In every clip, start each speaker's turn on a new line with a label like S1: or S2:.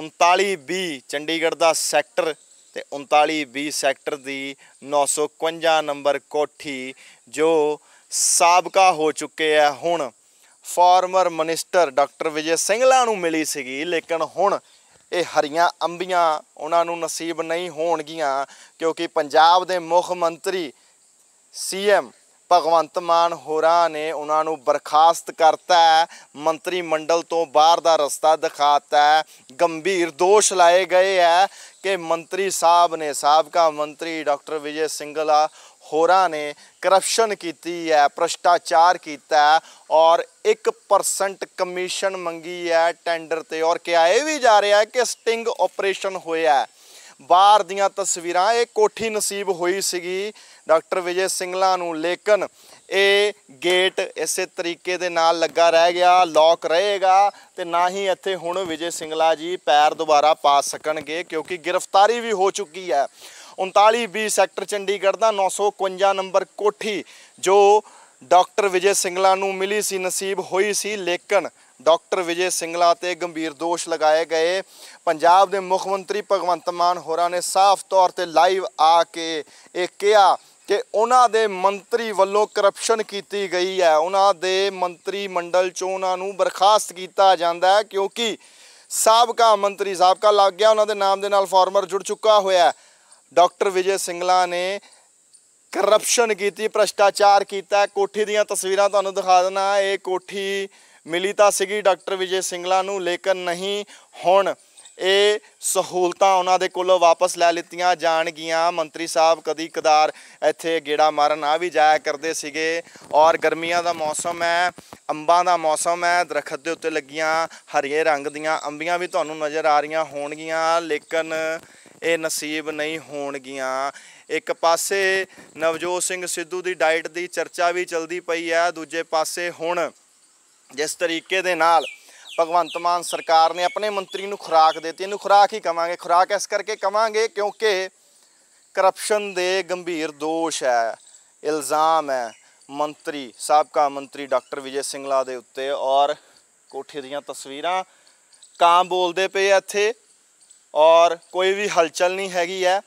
S1: 39B Chandigarh ਦਾ sector ਤੇ 39B sector ਦੀ 951 number ਕੋਠੀ ਜੋ ਸਾਬਕਾ ਹੋ ਚੁੱਕੇ ਆ ਹੁਣ former minister doctor Vijay Singla ਨੂੰ ਮਿਲੀ ਸੀਗੀ ਲੇਕਿਨ ਹੁਣ ਇਹ ਹਰੀਆਂ ਅੰਬੀਆਂ ਉਹਨਾਂ ਨੂੰ ਨਸੀਬ ਨਹੀਂ ਹੋਣਗੀਆਂ ਕਿਉਂਕਿ ਪੰਜਾਬ ਦੇ ਮੁੱਖ ਮੰਤਰੀ ਸੀਐਮ ਭਗਵੰਤ ਮਾਨ ਹੋਰਾਂ ਨੇ ਉਹਨਾਂ ਨੂੰ ਬਰਖਾਸਤ ਕਰਤਾ ਮੰਤਰੀ ਮੰਡਲ ਤੋਂ ਬਾਹਰ ਦਾ ਰਸਤਾ ਦਿਖਾਤਾ ਗੰਭੀਰ ਦੋਸ਼ ਲਾਏ ਗਏ ਹੈ ਕਿ ਮੰਤਰੀ ਸਾਹਿਬ ਨੇ ਸਾਬਕਾ ਮੰਤਰੀ ਡਾਕਟਰ ਵਿਜੇ ਸਿੰਘਲਾ ਹੋਰਾਂ ਨੇ ਕਰਪਸ਼ਨ ਕੀਤੀ ਹੈ ਭ੍ਰਸ਼ਟਾਚਾਰ ਕੀਤਾ ਔਰ 1% ਕਮਿਸ਼ਨ ਮੰਗੀ ਹੈ ਟੈਂਡਰ ਤੇ ਔਰ ਕਿਹਾ ਇਹ ਵੀ ਜਾ ਰਿਹਾ ਕਿ ਸਟਿੰਗ ਆਪਰੇਸ਼ਨ ਹੋਇਆ ਬਾਹਰ ਦੀਆਂ ਤਸਵੀਰਾਂ ਇਹ ਕੋਠੀ ਨਸੀਬ ਹੋਈ ਸੀਗੀ ਡਾਕਟਰ ਵਿਜੇ ਸਿੰਘਲਾ ਨੂੰ ਲੇਕਿਨ ਇਹ ਗੇਟ ਇਸੇ ਤਰੀਕੇ ਦੇ ਨਾਲ ਲੱਗਾ ਰਹਿ ਗਿਆ ਲੌਕ ਰਹੇਗਾ ਤੇ ਨਾ ਹੀ ਇੱਥੇ ਹੁਣ ਵਿਜੇ ਸਿੰਘਲਾ ਜੀ ਪੈਰ ਦੁਬਾਰਾ ਪਾ ਸਕਣਗੇ ਕਿਉਂਕਿ ਗ੍ਰਿਫਤਾਰੀ ਵੀ ਹੋ ਚੁੱਕੀ ਹੈ 39 ਬੀ ਸੈਕਟਰ ਚੰਡੀਗੜ੍ਹ ਦਾ 951 ਨੰਬਰ ਕੋਠੀ ਜੋ ਡਾਕਟਰ ਵਿਜੇ ਸਿੰਘਲਾ ਨੂੰ ਮਿਲੀ ਸੀ ਨਸੀਬ ਹੋਈ ਸੀ ਲੇਕਿਨ ਡਾਕਟਰ ਵਿਜੇ ਸਿੰਘਲਾ ਤੇ ਗੰਭੀਰ ਦੋਸ਼ ਲਗਾਏ ਗਏ ਪੰਜਾਬ ਦੇ ਮੁੱਖ ਮੰਤਰੀ ਭਗਵੰਤ ਮਾਨ ਹੋਰਾਂ ਨੇ ਸਾਫ਼ ਤੌਰ ਤੇ ਲਾਈਵ ਆ ਕੇ ਇਹ ਕਿਹਾ ਕਿ ਉਹਨਾਂ ਦੇ ਮੰਤਰੀ ਵੱਲੋਂ ਕਰਪਸ਼ਨ ਕੀਤੀ ਗਈ ਹੈ ਉਹਨਾਂ ਦੇ ਮੰਤਰੀ ਮੰਡਲ ਚੋਂ ਉਹਨਾਂ ਨੂੰ ਬਰਖਾਸਤ ਕੀਤਾ ਜਾਂਦਾ ਹੈ ਕਿਉਂਕਿ ਸਾਬਕਾ ਮੰਤਰੀ ਸਾਬਕਾ ਲੱਗ ਗਿਆ ਉਹਨਾਂ ਦੇ ਨਾਮ ਦੇ ਨਾਲ ਫਾਰਮਰ ਜੁੜ ਚੁੱਕਾ ਹੋਇਆ ਡਾਕਟਰ ਵਿਜੇ ਸਿੰਘਲਾ ਨੇ ਕਰਪਸ਼ਨ ਕੀਤੀ ਭ੍ਰਸ਼ਟਾਚਾਰ ਕੀਤਾ ਕੋਠੀ ਦੀਆਂ ਤਸਵੀਰਾਂ ਤੁਹਾਨੂੰ ਦਿਖਾ ਦੇਣਾ ਇਹ ਕੋਠੀ ਮਿਲੀ ਤਾਂ ਸੀਗੀ ਡਾਕਟਰ ਵਿਜੇ ਸਿੰਘਲਾ ਨੂੰ ਲੇਕਿਨ ਨਹੀਂ ਹੁਣ ਇਹ ਸਹੂਲਤਾਂ ਉਹਨਾਂ ਦੇ ਕੋਲੋਂ ਵਾਪਸ ਲੈ ਲਿੱਤੀਆਂ ਜਾਣਗੀਆਂ ਮੰਤਰੀ ਸਾਹਿਬ ਕਦੀ ਕਦਾਰ ਇੱਥੇ ਗੇੜਾ ਮਾਰਨ ਆ ਵੀ ਜਾਇਆ ਕਰਦੇ ਸੀਗੇ ਔਰ ਗਰਮੀਆਂ ਦਾ ਮੌਸਮ ਹੈ ਅੰਬਾਂ ਦਾ ਮੌਸਮ ਹੈ ਦਰਖਤ ਦੇ ਉੱਤੇ ਲੱਗੀਆਂ ਹਰੀਏ ਰੰਗ ਦੀਆਂ ਅੰਬੀਆਂ ਵੀ ਤੁਹਾਨੂੰ ਨਜ਼ਰ ਆ ਰਹੀਆਂ ਹੋਣਗੀਆਂ ਲੇਕਿਨ ਇਹ ਨਸੀਬ ਨਹੀਂ ਹੋਣਗੀਆਂ ਇੱਕ ਪਾਸੇ ਨਵਜੋਤ ਸਿੰਘ ਸਿੱਧੂ ਦੀ ਡਾਈਟ ਦੀ ਚਰਚਾ ਵੀ ਚਲਦੀ ਪਈ ਹੈ ਦੂਜੇ ਪਾਸੇ ਹੁਣ ਜਿਸ ਤਰੀਕੇ ਦੇ ਨਾਲ ਭਗਵੰਤ ਮਾਨ ਸਰਕਾਰ ਨੇ ਆਪਣੇ ਮੰਤਰੀ ਨੂੰ ਖੁਰਾਕ ਦਿੱਤੀ ਇਹਨੂੰ ਖੁਰਾਕ ਹੀ ਕਵਾਂਗੇ ਖੁਰਾਕ ਇਸ ਕਰਕੇ ਕਵਾਂਗੇ ਕਿਉਂਕਿ ਕਰਪਸ਼ਨ ਦੇ ਗੰਭੀਰ ਦੋਸ਼ ਹੈ ਇਲਜ਼ਾਮ ਹੈ ਮੰਤਰੀ ਸਾਬਕਾ ਮੰਤਰੀ ਡਾਕਟਰ ਵਿਜੇ ਸਿੰਘਲਾ ਦੇ ਉੱਤੇ ਔਰ ਕੋਠੇ ਦੀਆਂ ਤਸਵੀਰਾਂ ਕਾਂ ਬੋਲਦੇ ਪਏ ਇੱਥੇ ਔਰ ਕੋਈ ਵੀ ਹਲਚਲ ਨਹੀਂ ਹੈਗੀ ਹੈ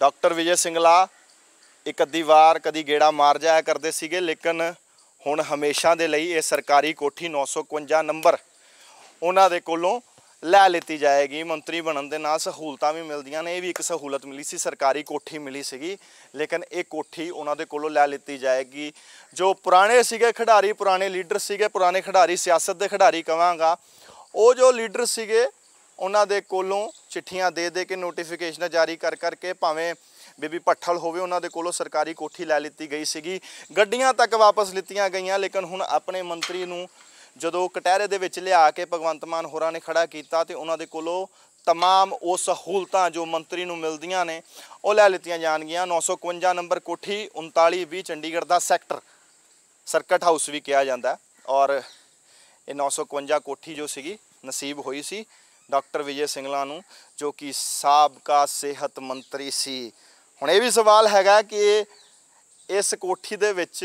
S1: ਡਾਕਟਰ ਵਿਜੇ ਸਿੰਘਲਾ ਇੱਕ ਅੱਧੀ ਵਾਰ ਕਦੀ ਗੇੜਾ ਮਾਰ ਜਾਇਆ ਕਰਦੇ ਸੀਗੇ ਲੇਕਿਨ ਹੁਣ ਹਮੇਸ਼ਾ ਦੇ ਲਈ ਇਹ ਸਰਕਾਰੀ ਕੋਠੀ 951 ਨੰਬਰ ਉਹਨਾਂ ਦੇ ਕੋਲੋਂ ਲੈ ਲਿੱਤੀ ਜਾਏਗੀ ਮੰਤਰੀ ਬਣਨ ਦੇ ਨਾਲ ਸਹੂਲਤਾਂ ਵੀ ਮਿਲਦੀਆਂ ਨੇ ਇਹ ਵੀ ਇੱਕ ਸਹੂਲਤ ਮਿਲੀ ਸੀ ਸਰਕਾਰੀ ਕੋਠੀ ਮਿਲੀ ਸੀਗੀ ਲੇਕਿਨ ਇਹ ਕੋਠੀ ਉਹਨਾਂ ਦੇ ਕੋਲੋਂ ਲੈ ਲਿੱਤੀ ਜਾਏਗੀ ਜੋ ਪੁਰਾਣੇ ਸੀਗੇ ਖਿਡਾਰੀ ਪੁਰਾਣੇ ਲੀਡਰ ਸੀਗੇ ਪੁਰਾਣੇ ਖਿਡਾਰੀ ਸਿਆਸਤ ਦੇ ਖਿਡਾਰੀ ਕਵਾਂਗਾ ਉਹ ਜੋ ਲੀਡਰ ਸੀਗੇ ਉਹਨਾਂ ਦੇ ਕੋਲੋਂ ਚਿੱਠੀਆਂ ਦੇ ਦੇ ਕੇ ਨੋਟੀਫਿਕੇਸ਼ਨ ਜਾਰੀ ਕਰ ਕਰਕੇ ਭਾਵੇਂ ਬੀਬੀ ਪੱਠਲ ਹੋਵੇ ਉਹਨਾਂ ਦੇ ਕੋਲੋਂ ਸਰਕਾਰੀ ਕੋਠੀ ਲੈ ਲਿੱਤੀ ਗਈ ਸੀਗੀ ਗੱਡੀਆਂ ਤੱਕ ਵਾਪਸ ਲਿੱਤੀਆਂ ਗਈਆਂ ਲੇਕਿਨ ਹੁਣ ਆਪਣੇ ਮੰਤਰੀ ਨੂੰ ਜਦੋਂ ਕਟਹਿਰੇ ਦੇ ਵਿੱਚ ਲਿਆ ਕੇ ਭਗਵੰਤ ਮਾਨ ਹੋਰਾਂ ਨੇ ਖੜਾ ਕੀਤਾ ਤੇ ਉਹਨਾਂ ਦੇ ਕੋਲੋਂ तमाम ਉਹ ਸਹੂਲਤਾਂ ਜੋ ਮੰਤਰੀ ਨੂੰ ਮਿਲਦੀਆਂ ਨੇ ਉਹ ਲੈ ਲਿੱਤੀਆਂ ਜਾਣਗੀਆਂ 951 ਨੰਬਰ ਕੋਠੀ 3920 ਚੰਡੀਗੜ੍ਹ ਦਾ ਸੈਕਟਰ ਸਰਕਟ ਹਾਊਸ ਵੀ ਕਿਹਾ ਜਾਂਦਾ ਔਰ ਇਹ 951 ਕੋਠੀ ਜੋ ਸੀਗੀ ਨਸੀਬ ਹੋਈ ਸੀ ਡਾਕਟਰ ਵਿਜੇ ਸਿੰਘਲਾ ਨੂੰ ਜੋ ਕਿ ਸਾਬਕਾ ਸਿਹਤ ਮੰਤਰੀ ਸੀ ਹੁਣ ਇਹ ਵੀ ਸਵਾਲ ਹੈਗਾ ਕਿ ਇਸ ਕੋਠੀ ਦੇ ਵਿੱਚ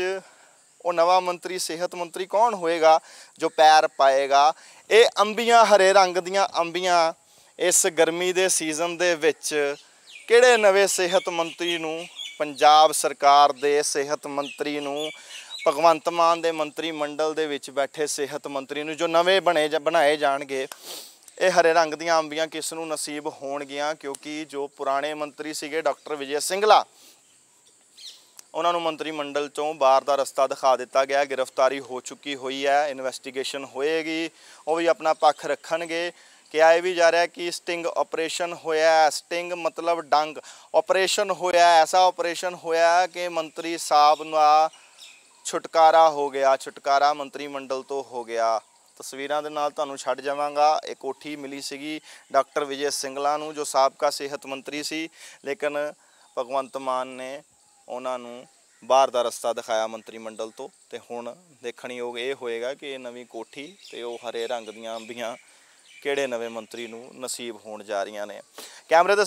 S1: ਉਹ ਨਵਾਂ ਮੰਤਰੀ ਸਿਹਤ ਮੰਤਰੀ ਕੌਣ ਹੋਏਗਾ ਜੋ ਪੈਰ ਪਾਏਗਾ ਇਹ ਅੰਬੀਆਂ ਹਰੇ ਰੰਗ ਦੀਆਂ ਅੰਬੀਆਂ ਇਸ ਗਰਮੀ ਦੇ ਸੀਜ਼ਨ ਦੇ ਵਿੱਚ ਕਿਹੜੇ ਨਵੇਂ ਸਿਹਤ ਮੰਤਰੀ ਨੂੰ ਪੰਜਾਬ ਸਰਕਾਰ ਦੇ ਸਿਹਤ ਮੰਤਰੀ ਨੂੰ ਭਗਵੰਤ ਮਾਨ ਦੇ ਮੰਤਰੀ ਮੰਡਲ ਦੇ ਵਿੱਚ ਬੈਠੇ ਸਿਹਤ ਮੰਤਰੀ ਨੂੰ ਜੋ ਨਵੇਂ ਬਣੇ ਬਣਾਏ ਜਾਣਗੇ ਇਹ ਹਰੇ ਰੰਗ ਦੀਆਂ ਅੰਬੀਆਂ ਕਿਸ ਨੂੰ ਨਸੀਬ ਹੋਣਗੀਆਂ ਕਿਉਂਕਿ ਜੋ ਪੁਰਾਣੇ ਮੰਤਰੀ ਸੀਗੇ ਡਾਕਟਰ ਵਿਜੇ ਸਿੰਘਲਾ ਉਹਨਾਂ ਨੂੰ ਮੰਤਰੀ ਮੰਡਲ ਤੋਂ ਬਾਹਰ ਦਾ ਰਸਤਾ ਦਿਖਾ ਦਿੱਤਾ ਗਿਆ ਗ੍ਰਿਫਤਾਰੀ ਹੋ ਚੁੱਕੀ ਹੋਈ ਹੈ ਇਨਵੈਸਟੀਗੇਸ਼ਨ ਹੋਏਗੀ ਉਹ ਵੀ ਆਪਣਾ ਪੱਖ ਰੱਖਣਗੇ ਕਿਹਾ ਇਹ ਵੀ ਜਾ ਰਿਹਾ ਕਿ ਸਟਿੰਗ ਆਪਰੇਸ਼ਨ ਹੋਇਆ ਸਟਿੰਗ ਮਤਲਬ ਡੰਗ ਆਪਰੇਸ਼ਨ ਹੋਇਆ ਐਸਾ ਆਪਰੇਸ਼ਨ ਹੋਇਆ ਕਿ ਮੰਤਰੀ ਸਾਹਿਬ ਦਾ ਛੁਟਕਾਰਾ ਹੋ ਗਿਆ ਛੁਟਕਾਰਾ ਮੰਤਰੀ ਮੰਡਲ ਤੋਂ ਹੋ ਗਿਆ ਤਸਵੀਰਾਂ ਦੇ ਨਾਲ ਤੁਹਾਨੂੰ ਛੱਡ ਜਾਵਾਂਗਾ ਇੱਕ ਕੋਠੀ ਮਿਲੀ ਸੀਗੀ ਡਾਕਟਰ ਵਿਜੇ ਸਿੰਗਲਾ ਨੂੰ ਜੋ ਸਾਬਕਾ ਸਿਹਤ ਮੰਤਰੀ ਸੀ ਲੇਕਿਨ ਭਗਵੰਤ ਮਾਨ ਨੇ ਉਹਨਾਂ ਨੂੰ ਬਾਹਰ ਦਾ ਰਸਤਾ ਦਿਖਾਇਆ ਮੰਤਰੀ ਮੰਡਲ ਤੋਂ ਤੇ ਹੁਣ ਦੇਖਣ ਯੋਗ ਇਹ ਹੋਏਗਾ ਕਿ ਇਹ ਨਵੀਂ ਕੋਠੀ ਤੇ ਉਹ ਹਰੇ ਰੰਗ ਦੀਆਂ ਅੰਬੀਆਂ ਕਿਹੜੇ ਨਵੇਂ ਮੰਤਰੀ ਨੂੰ ਨਸੀਬ ਹੋਣ ਜਾ ਰਹੀਆਂ ਨੇ ਕੈਮਰੇ ਦੇ